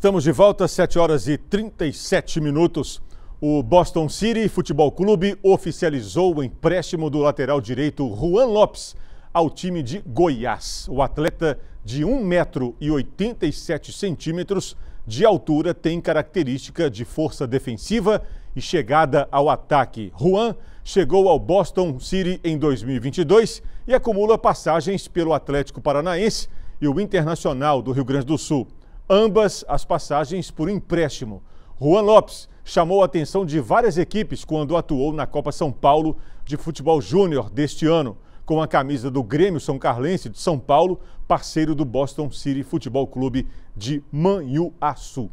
Estamos de volta, 7 horas e 37 minutos. O Boston City Futebol Clube oficializou o empréstimo do lateral direito Juan Lopes ao time de Goiás. O atleta de 1,87m de altura tem característica de força defensiva e chegada ao ataque. Juan chegou ao Boston City em 2022 e acumula passagens pelo Atlético Paranaense e o Internacional do Rio Grande do Sul ambas as passagens por empréstimo. Juan Lopes chamou a atenção de várias equipes quando atuou na Copa São Paulo de Futebol Júnior deste ano, com a camisa do Grêmio São Carlense de São Paulo, parceiro do Boston City Futebol Clube de Manhuaçu.